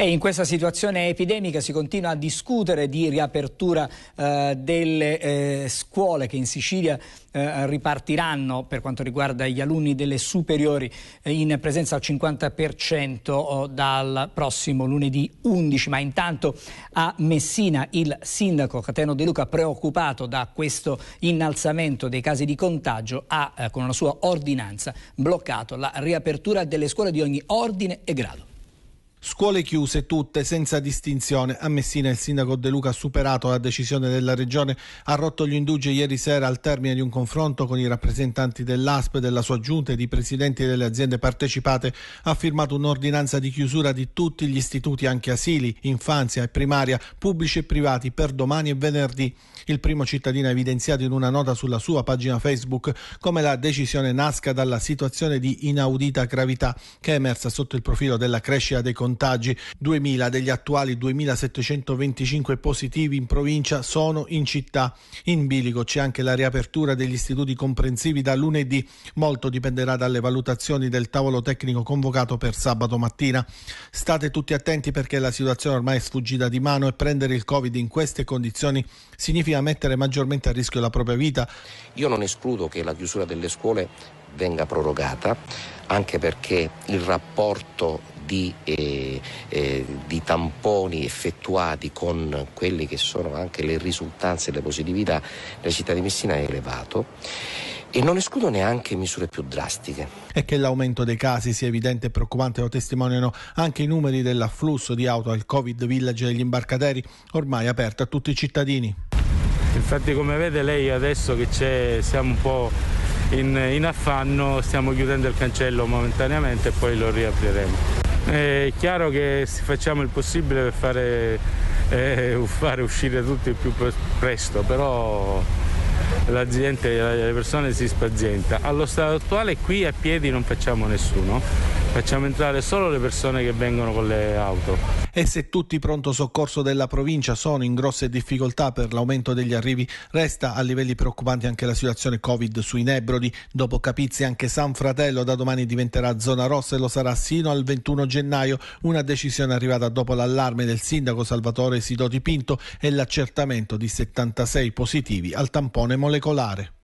E in questa situazione epidemica si continua a discutere di riapertura eh, delle eh, scuole che in Sicilia eh, ripartiranno per quanto riguarda gli alunni delle superiori eh, in presenza al 50% dal prossimo lunedì 11, ma intanto a Messina il sindaco Cateno De Luca preoccupato da questo innalzamento dei casi di contagio ha eh, con una sua ordinanza bloccato la riapertura delle scuole di ogni ordine e grado. Scuole chiuse tutte senza distinzione. A Messina il sindaco De Luca ha superato la decisione della regione, ha rotto gli indugi ieri sera al termine di un confronto con i rappresentanti dell'ASP, della sua giunta e di presidenti delle aziende partecipate, ha firmato un'ordinanza di chiusura di tutti gli istituti, anche asili, infanzia e primaria, pubblici e privati per domani e venerdì. Il primo cittadino ha evidenziato in una nota sulla sua pagina Facebook come la decisione nasca dalla situazione di inaudita gravità che è emersa sotto il profilo della crescita dei conti contagi, 2.000 degli attuali 2.725 positivi in provincia sono in città. In bilico c'è anche la riapertura degli istituti comprensivi da lunedì, molto dipenderà dalle valutazioni del tavolo tecnico convocato per sabato mattina. State tutti attenti perché la situazione ormai è sfuggita di mano e prendere il Covid in queste condizioni significa mettere maggiormente a rischio la propria vita. Io non escludo che la chiusura delle scuole venga prorogata, anche perché il rapporto di, eh, eh, di, tamponi effettuati con quelle che sono anche le risultanze e le positività nella città di Messina è elevato e non escludo neanche misure più drastiche. E che l'aumento dei casi sia evidente e preoccupante lo testimoniano anche i numeri dell'afflusso di auto al Covid Village degli imbarcateri, ormai aperto a tutti i cittadini. Infatti come vede lei adesso che c'è, siamo un po' in, in affanno, stiamo chiudendo il cancello momentaneamente e poi lo riapriremo. Eh, è chiaro che facciamo il possibile per fare, eh, fare uscire tutti il più presto, però la gente, le persone si spazienta. Allo stato attuale qui a piedi non facciamo nessuno Facciamo entrare solo le persone che vengono con le auto. E se tutti i pronto soccorso della provincia sono in grosse difficoltà per l'aumento degli arrivi, resta a livelli preoccupanti anche la situazione Covid sui Nebrodi. Dopo Capizzi anche San Fratello da domani diventerà zona rossa e lo sarà sino al 21 gennaio, una decisione arrivata dopo l'allarme del sindaco Salvatore Sidoti Pinto e l'accertamento di 76 positivi al tampone molecolare.